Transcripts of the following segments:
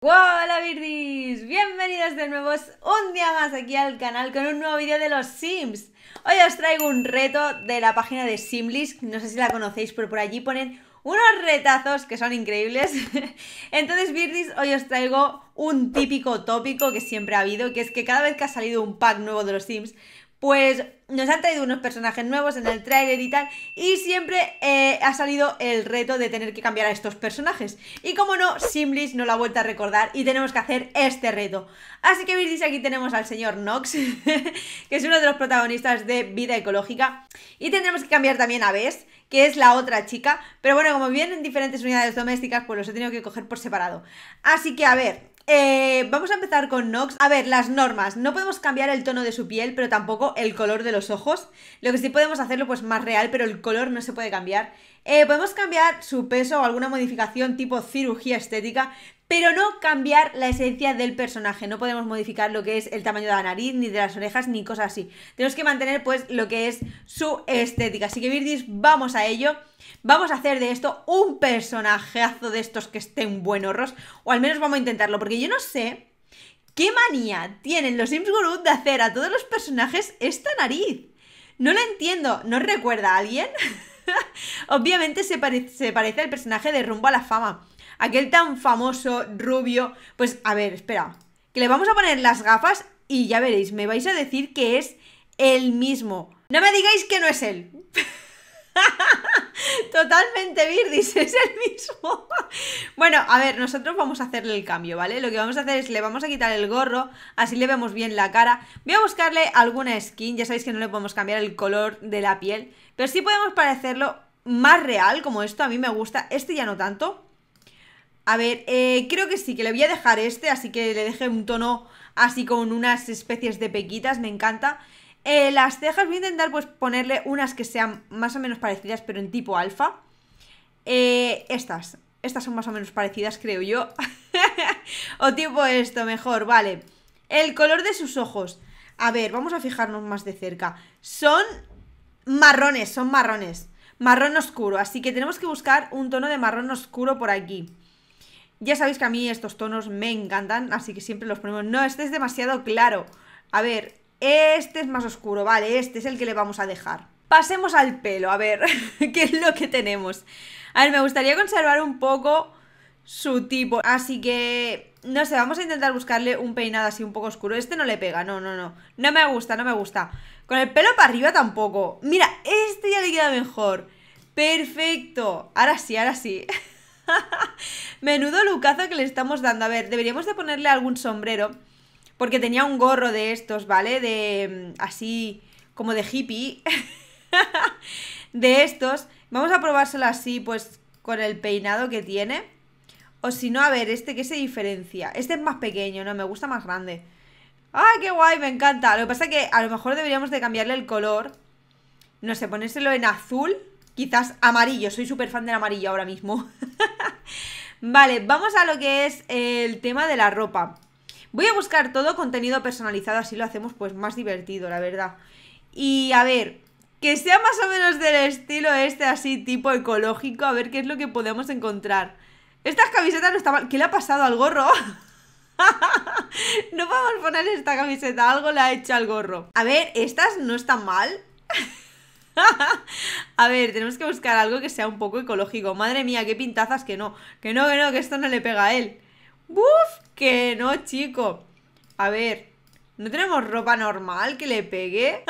¡Hola birdies Bienvenidos de nuevo un día más aquí al canal con un nuevo vídeo de los Sims. Hoy os traigo un reto de la página de Simlis, no sé si la conocéis, pero por allí ponen unos retazos que son increíbles. Entonces birdies hoy os traigo un típico tópico que siempre ha habido, que es que cada vez que ha salido un pack nuevo de los Sims, pues nos han traído unos personajes nuevos en el trailer y tal, y siempre eh, ha salido el reto de tener que cambiar a estos personajes. Y como no, Simlis no la ha vuelto a recordar y tenemos que hacer este reto. Así que veis, aquí tenemos al señor Nox, que es uno de los protagonistas de Vida Ecológica. Y tendremos que cambiar también a Bess, que es la otra chica. Pero bueno, como vienen diferentes unidades domésticas, pues los he tenido que coger por separado. Así que a ver, eh, vamos a empezar con Nox. A ver, las normas. No podemos cambiar el tono de su piel, pero tampoco el color de los ojos. Lo que sí podemos hacerlo pues más real, pero el color no se puede cambiar. Eh, podemos cambiar su peso o alguna modificación tipo cirugía estética, pero no cambiar la esencia del personaje. No podemos modificar lo que es el tamaño de la nariz, ni de las orejas, ni cosas así. Tenemos que mantener pues lo que es su estética. Así que Virgis, vamos a ello. Vamos a hacer de esto un personajeazo de estos que estén buenos. O al menos vamos a intentarlo, porque yo no sé qué manía tienen los Sims gurus de hacer a todos los personajes esta nariz. No la entiendo. ¿No recuerda a alguien? Obviamente se parece al personaje de Rumbo a la Fama aquel tan famoso, rubio. Pues a ver, espera, que le vamos a poner las gafas y ya veréis, me vais a decir que es el mismo. No me digáis que no es él. Totalmente Virdis, es el mismo. bueno, a ver, nosotros vamos a hacerle el cambio, ¿vale? Lo que vamos a hacer es le vamos a quitar el gorro, así le vemos bien la cara. Voy a buscarle alguna skin, ya sabéis que no le podemos cambiar el color de la piel, pero sí podemos parecerlo más real, como esto, a mí me gusta. Este ya no tanto, a ver, eh, creo que sí, que le voy a dejar este, así que le dejé un tono así con unas especies de pequitas, me encanta. Eh, las cejas voy a intentar pues ponerle unas que sean más o menos parecidas, pero en tipo alfa. Eh, estas, estas son más o menos parecidas, creo yo. o tipo esto, mejor, vale. El color de sus ojos. A ver, vamos a fijarnos más de cerca. Son marrones, son marrones. Marrón oscuro, así que tenemos que buscar un tono de marrón oscuro por aquí. Ya sabéis que a mí estos tonos me encantan, así que siempre los ponemos. No, este es demasiado claro. A ver, este es más oscuro, vale, este es el que le vamos a dejar. Pasemos al pelo, a ver qué es lo que tenemos. A ver, me gustaría conservar un poco su tipo, así que... No sé, vamos a intentar buscarle un peinado así un poco oscuro. Este no le pega, no, no, no. No me gusta, no me gusta. Con el pelo para arriba tampoco. Mira, este ya le queda mejor. Perfecto. Ahora sí, ahora sí. Menudo lucazo que le estamos dando. A ver, deberíamos de ponerle algún sombrero. Porque tenía un gorro de estos, ¿vale? De. Mm, así. como de hippie. de estos. Vamos a probárselo así, pues. con el peinado que tiene. O si no, a ver, este que se diferencia. Este es más pequeño, no, me gusta más grande. ¡Ay, qué guay! Me encanta. Lo que pasa es que a lo mejor deberíamos de cambiarle el color. No sé, ponérselo en azul quizás amarillo. Soy súper fan del amarillo ahora mismo. vale, vamos a lo que es el tema de la ropa. Voy a buscar todo contenido personalizado, así lo hacemos pues más divertido, la verdad. Y a ver, que sea más o menos del estilo este así tipo ecológico, a ver qué es lo que podemos encontrar. Estas camisetas no están mal. ¿Qué le ha pasado al gorro? no a poner esta camiseta, algo le ha hecho al gorro. A ver, estas no están mal. a ver, tenemos que buscar algo que sea un poco ecológico. Madre mía, qué pintazas que no. Que no, que no, que esto no le pega a él. ¡Buf! Que no, chico. A ver, ¿no tenemos ropa normal que le pegue?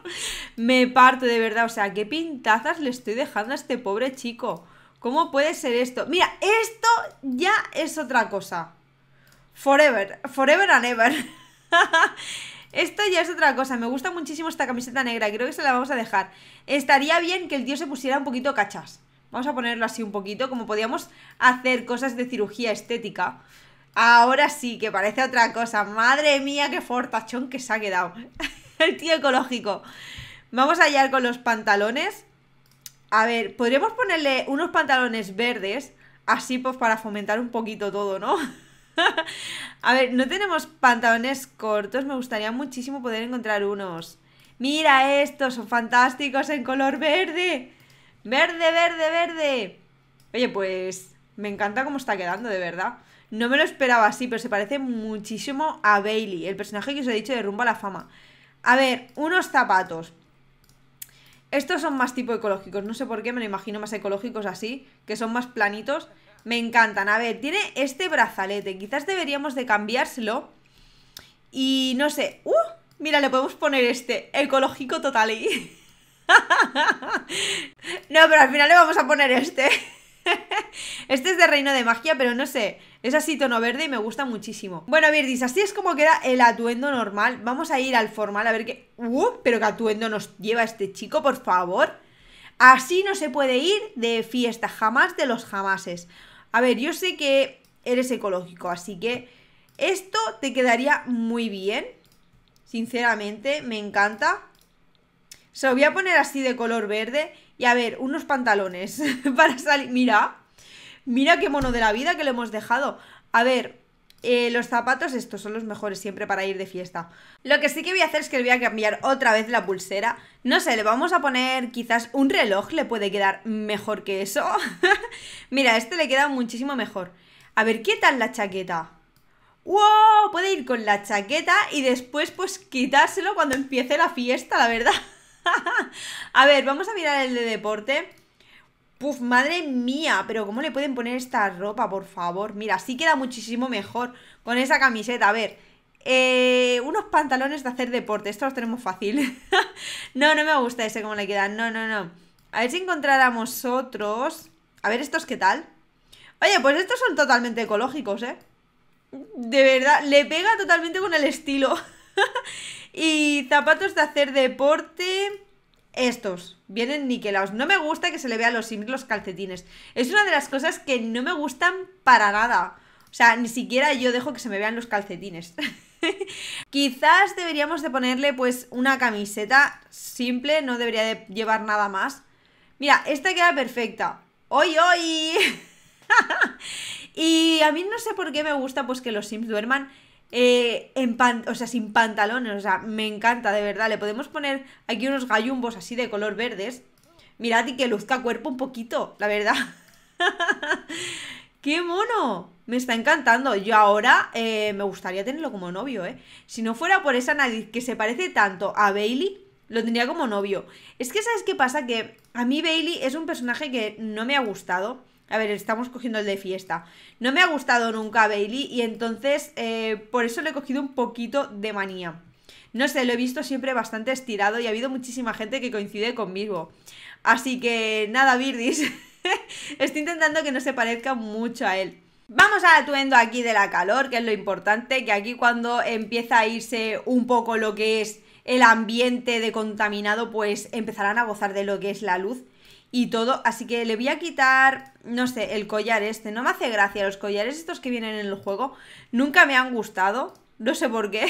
Me parto de verdad. O sea, qué pintazas le estoy dejando a este pobre chico. ¿Cómo puede ser esto? Mira, esto ya es otra cosa. Forever, forever and ever. Esto ya es otra cosa. Me gusta muchísimo esta camiseta negra. Creo que se la vamos a dejar. Estaría bien que el tío se pusiera un poquito cachas. Vamos a ponerlo así un poquito. Como podíamos hacer cosas de cirugía estética. Ahora sí, que parece otra cosa. Madre mía, qué fortachón que se ha quedado. el tío ecológico. Vamos a hallar con los pantalones. A ver, podríamos ponerle unos pantalones verdes. Así pues para fomentar un poquito todo, ¿no? a ver, no tenemos pantalones cortos, me gustaría muchísimo poder encontrar unos. Mira estos, son fantásticos en color verde. Verde, verde, verde. Oye, pues me encanta cómo está quedando, de verdad. No me lo esperaba así, pero se parece muchísimo a Bailey, el personaje que os he dicho de Rumbo a la Fama. A ver, unos zapatos. Estos son más tipo ecológicos, no sé por qué, me lo imagino más ecológicos así, que son más planitos. Me encantan. A ver, tiene este brazalete. Quizás deberíamos de cambiárselo. Y no sé. ¡Uh! Mira, le podemos poner este. Ecológico total. no, pero al final le vamos a poner este. Este es de Reino de Magia, pero no sé, es así tono verde y me gusta muchísimo Bueno, dice así es como queda el atuendo normal Vamos a ir al formal a ver qué... ¡Uh! Pero qué atuendo nos lleva este chico, por favor Así no se puede ir de fiesta, jamás de los jamases a ver, yo sé que eres ecológico, así que esto te quedaría muy bien. Sinceramente, me encanta. Se lo voy a poner así de color verde. Y a ver, unos pantalones para salir. Mira, mira qué mono de la vida que le hemos dejado. A ver, eh, los zapatos estos son los mejores siempre para ir de fiesta. Lo que sí que voy a hacer es que le voy a cambiar otra vez la pulsera. No sé, le vamos a poner quizás un reloj, le puede quedar mejor que eso. Mira, este le queda muchísimo mejor. A ver, ¿qué tal la chaqueta? ¡Wow! Puede ir con la chaqueta y después pues quitárselo cuando empiece la fiesta, la verdad. a ver, vamos a mirar el de deporte. Puf, madre mía, pero ¿cómo le pueden poner esta ropa, por favor? Mira, sí queda muchísimo mejor con esa camiseta. A ver, eh, unos pantalones de hacer deporte, Estos los tenemos fácil. no, no me gusta ese cómo le quedan, no, no, no. A ver si encontráramos otros. A ver, estos qué tal. Oye, pues estos son totalmente ecológicos, ¿eh? De verdad, le pega totalmente con el estilo. y zapatos de hacer deporte estos vienen niquelados. No me gusta que se le vea los Sims los calcetines. Es una de las cosas que no me gustan para nada. O sea, ni siquiera yo dejo que se me vean los calcetines. Quizás deberíamos de ponerle pues una camiseta simple, no debería de llevar nada más. Mira, esta queda perfecta. ¡Oy, oy! y a mí no sé por qué me gusta pues que los Sims duerman eh, en o sea, sin pantalones, o sea, me encanta, de verdad. Le podemos poner aquí unos gallumbos así de color verdes. Mirad y que luzca cuerpo un poquito, la verdad. ¡Qué mono! Me está encantando. Yo ahora eh, me gustaría tenerlo como novio, ¿eh? Si no fuera por esa nariz que se parece tanto a Bailey, lo tendría como novio. Es que, ¿sabes qué pasa? Que a mí Bailey es un personaje que no me ha gustado. A ver, estamos cogiendo el de fiesta. No me ha gustado nunca Bailey y entonces eh, por eso le he cogido un poquito de manía. No sé, lo he visto siempre bastante estirado y ha habido muchísima gente que coincide conmigo. Así que nada, Birdis. Estoy intentando que no se parezca mucho a él. Vamos al atuendo aquí de la calor, que es lo importante, que aquí cuando empieza a irse un poco lo que es el ambiente de contaminado, pues empezarán a gozar de lo que es la luz y todo. Así que le voy a quitar, no sé, el collar este. No me hace gracia los collares estos que vienen en el juego. Nunca me han gustado. No sé por qué.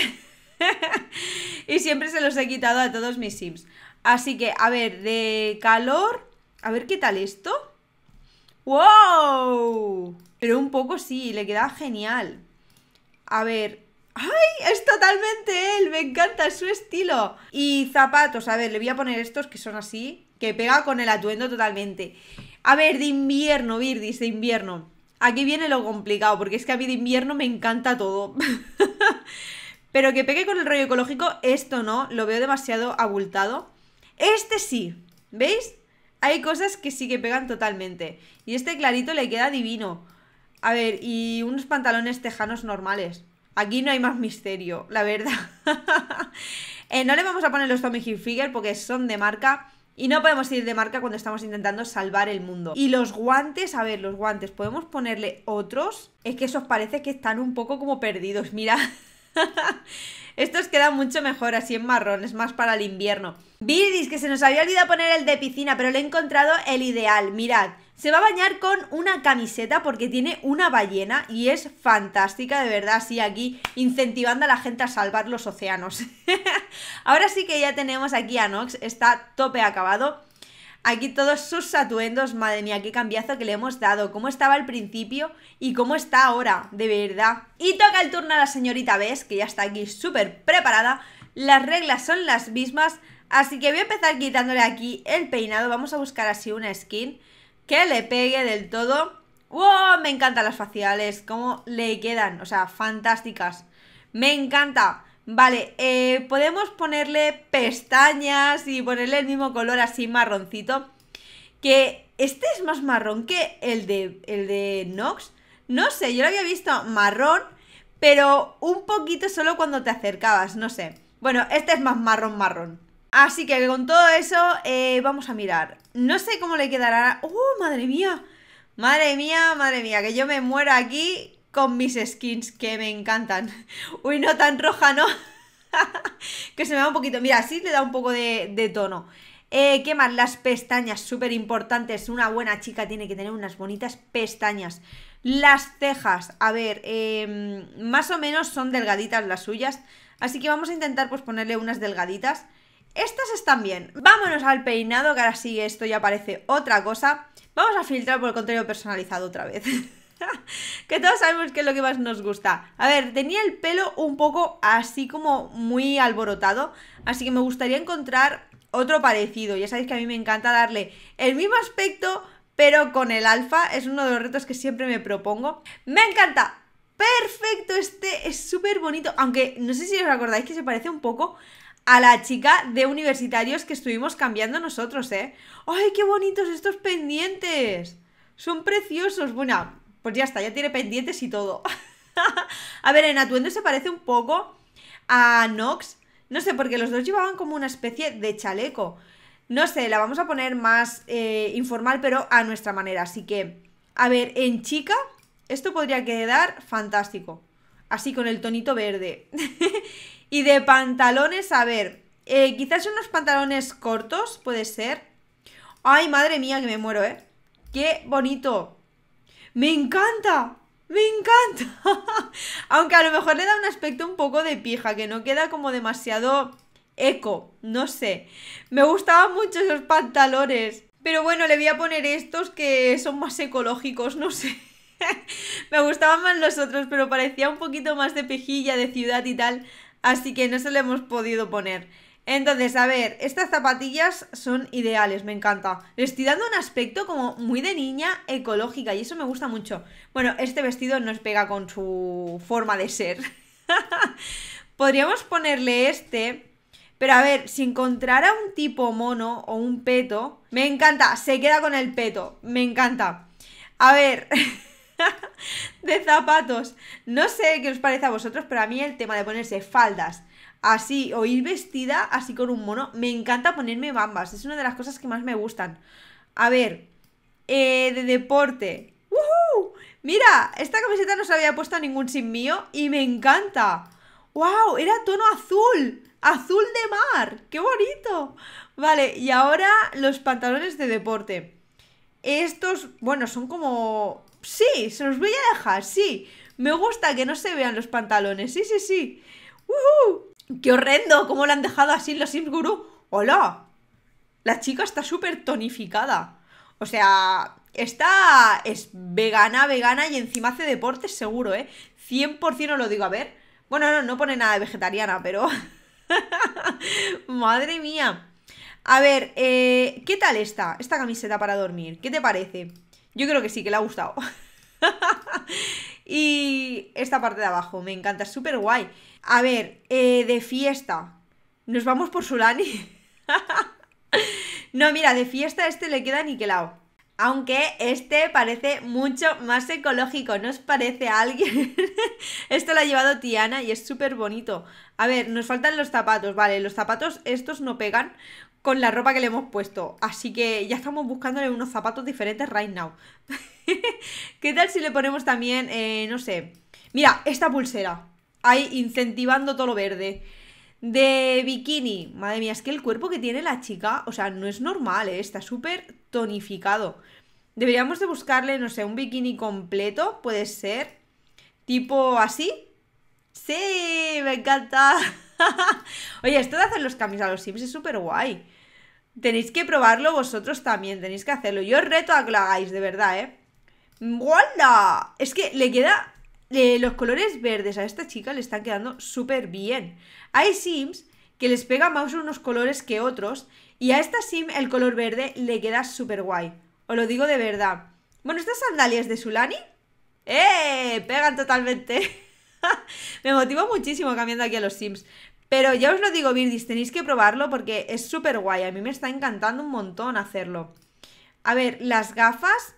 y siempre se los he quitado a todos mis sims. Así que, a ver, de calor... A ver qué tal esto. ¡Wow! Pero un poco sí, le queda genial. A ver... ¡Ay! Es totalmente él, me encanta, su estilo. Y zapatos, a ver, le voy a poner estos que son así que pega con el atuendo totalmente. A ver, de invierno, Virdis, de invierno. Aquí viene lo complicado, porque es que a mí de invierno me encanta todo. Pero que pegue con el rollo ecológico, esto no, lo veo demasiado abultado. Este sí, ¿veis? Hay cosas que sí que pegan totalmente. Y este clarito le queda divino. A ver, y unos pantalones tejanos normales. Aquí no hay más misterio, la verdad. Eh, no le vamos a poner los Tommy Hilfiger porque son de marca. Y no podemos ir de marca cuando estamos intentando salvar el mundo. Y los guantes, a ver, los guantes, ¿podemos ponerle otros? Es que esos parece que están un poco como perdidos, mira. Estos quedan mucho mejor, así en marrón, es más para el invierno. Viridis, que se nos había olvidado poner el de piscina, pero le he encontrado el ideal, mirad. Se va a bañar con una camiseta porque tiene una ballena y es fantástica, de verdad, Así aquí incentivando a la gente a salvar los océanos. Ahora sí que ya tenemos aquí a Nox, está tope acabado. Aquí todos sus atuendos, madre mía, qué cambiazo que le hemos dado, cómo estaba al principio y cómo está ahora, de verdad. Y toca el turno a la señorita Bess, que ya está aquí súper preparada, las reglas son las mismas, así que voy a empezar quitándole aquí el peinado, vamos a buscar así una skin que le pegue del todo. ¡Wow! Me encantan las faciales, cómo le quedan, o sea, fantásticas. Me encanta. Vale, eh, podemos ponerle pestañas y ponerle el mismo color así marroncito. Que este es más marrón que el de, el de Nox. No sé, yo lo había visto marrón, pero un poquito solo cuando te acercabas, no sé. Bueno, este es más marrón marrón. Así que con todo eso eh, vamos a mirar. No sé cómo le quedará... ¡Oh, madre mía! Madre mía, madre mía, que yo me muera aquí con mis skins que me encantan. Uy, no tan roja, ¿no? que se me va un poquito. Mira, sí le da un poco de, tono. Eh, ¿Qué más? Las pestañas, súper importantes. Una buena chica tiene que tener unas bonitas pestañas. Las cejas, a ver, em, más o menos son delgaditas las suyas. Así que vamos a intentar pues ponerle unas delgaditas. Estas están bien. Vámonos al peinado, que ahora sí esto ya parece otra cosa. Vamos a filtrar por el contenido personalizado otra vez. que todos sabemos que es lo que más nos gusta. A ver, tenía el pelo un poco así como muy alborotado, así que me gustaría encontrar otro parecido. Ya sabéis que a mí me encanta darle el mismo aspecto, pero con el alfa. Es uno de los retos que siempre me propongo. ¡Me encanta! Perfecto, este es súper bonito, aunque no sé si os acordáis que se parece un poco a la chica de universitarios que estuvimos cambiando nosotros, ¿eh? ¡Ay, qué bonitos estos pendientes! Son preciosos. Bueno, pues ya está, ya tiene pendientes y todo. a ver, en atuendo se parece un poco a Nox. No sé, porque los dos llevaban como una especie de chaleco. No sé, la vamos a poner más eh, informal, pero a nuestra manera. Así que, a ver, en chica, esto podría quedar fantástico. Así con el tonito verde. Y de pantalones, a ver, eh, quizás unos pantalones cortos, puede ser. Ay, madre mía, que me muero, ¿eh? ¡Qué bonito! ¡Me encanta! ¡Me encanta! Aunque a lo mejor le da un aspecto un poco de pija, que no queda como demasiado eco, no sé. Me gustaban mucho esos pantalones. Pero bueno, le voy a poner estos que son más ecológicos, no sé. me gustaban más los otros, pero parecía un poquito más de pijilla, de ciudad y tal así que no se lo hemos podido poner. Entonces, a ver, estas zapatillas son ideales, me encanta. Le estoy dando un aspecto como muy de niña ecológica y eso me gusta mucho. Bueno, este vestido no es pega con su forma de ser. Podríamos ponerle este, pero a ver, si encontrara un tipo mono o un peto, me encanta, se queda con el peto, me encanta. A ver... de zapatos. No sé qué os parece a vosotros, pero a mí el tema de ponerse faldas así o ir vestida así con un mono, me encanta ponerme bambas. Es una de las cosas que más me gustan. A ver, eh, de deporte. ¡Woohoo! Mira, esta camiseta no se había puesto ningún sin mío y me encanta. ¡Wow! Era tono azul. Azul de mar. ¡Qué bonito! Vale, y ahora los pantalones de deporte. Estos, bueno, son como Sí, se los voy a dejar, sí. Me gusta que no se vean los pantalones, sí, sí, sí. ¡Qué horrendo! ¿Cómo lo han dejado así los Sims Guru? ¡Hola! La chica está súper tonificada. O sea, está es vegana, vegana y encima hace deportes seguro, ¿eh? 100% lo digo, a ver. Bueno, no, no pone nada de vegetariana, pero... Madre mía. A ver, eh, ¿qué tal esta? Esta camiseta para dormir. ¿Qué te parece? Yo creo que sí, que le ha gustado. y esta parte de abajo, me encanta, es súper guay. A ver, eh, de fiesta. Nos vamos por Sulani. no, mira, de fiesta este le queda niquelado. Aunque este parece mucho más ecológico, ¿no os parece a alguien? Esto lo ha llevado Tiana y es súper bonito. A ver, nos faltan los zapatos, vale, los zapatos estos no pegan con la ropa que le hemos puesto. Así que ya estamos buscándole unos zapatos diferentes right now. ¿Qué tal si le ponemos también, eh, no sé, mira, esta pulsera? Ahí incentivando todo lo verde. De bikini. Madre mía, es que el cuerpo que tiene la chica, o sea, no es normal, ¿eh? está súper tonificado. Deberíamos de buscarle, no sé, un bikini completo, puede ser. Tipo así. Sí, me encanta. Oye, esto de hacer los cambios a los Sims es súper guay. Tenéis que probarlo vosotros también, tenéis que hacerlo. Yo os reto a que lo hagáis, de verdad, ¿eh? ¡Walla! Es que le queda... los colores verdes a esta chica le están quedando súper bien. Hay sims que les pega más unos colores que otros y a esta sim el color verde le queda súper guay. Os lo digo de verdad. Bueno, estas sandalias de Sulani... ¡Eh! Pegan totalmente. Me motiva muchísimo cambiando aquí a los sims. Pero ya os lo digo, Virgis, tenéis que probarlo porque es súper guay. A mí me está encantando un montón hacerlo. A ver, las gafas.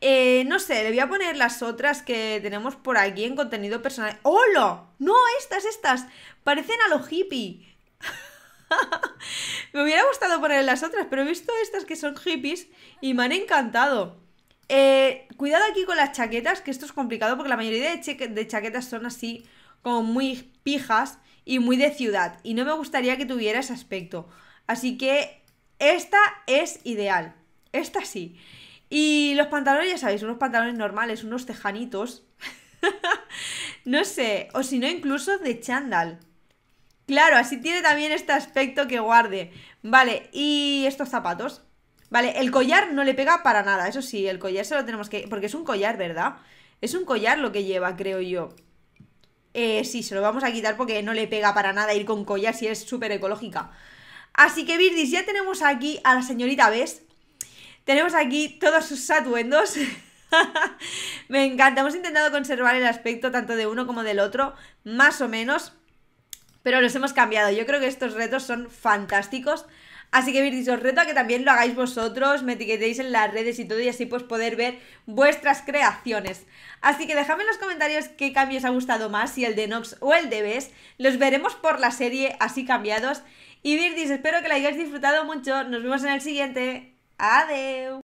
Eh, no sé, le voy a poner las otras que tenemos por aquí en contenido personal. ¡Hola! No, estas, estas. Parecen a lo hippie. me hubiera gustado poner las otras, pero he visto estas que son hippies y me han encantado. Eh, cuidado aquí con las chaquetas, que esto es complicado porque la mayoría de, de chaquetas son así, como muy pijas y muy de ciudad. Y no me gustaría que tuviera ese aspecto. Así que esta es ideal. Esta sí. Y los pantalones, ya sabéis, unos pantalones normales, unos tejanitos. no sé. O si no, incluso de chándal. Claro, así tiene también este aspecto que guarde. Vale, y estos zapatos. Vale, el collar no le pega para nada. Eso sí, el collar se lo tenemos que. Porque es un collar, ¿verdad? Es un collar lo que lleva, creo yo. Eh, sí, se lo vamos a quitar porque no le pega para nada ir con collas y es súper ecológica. Así que, Virdis, ya tenemos aquí a la señorita Bess. Tenemos aquí todos sus atuendos. Me encanta. Hemos intentado conservar el aspecto tanto de uno como del otro, más o menos. Pero los hemos cambiado. Yo creo que estos retos son fantásticos. Así que Virtis, os reto a que también lo hagáis vosotros, me etiquetéis en las redes y todo y así pues poder ver vuestras creaciones. Así que dejadme en los comentarios qué cambio os ha gustado más, si el de Nox o el de Bess. Los veremos por la serie así cambiados. Y Virgis, espero que la hayáis disfrutado mucho. Nos vemos en el siguiente. Adeu.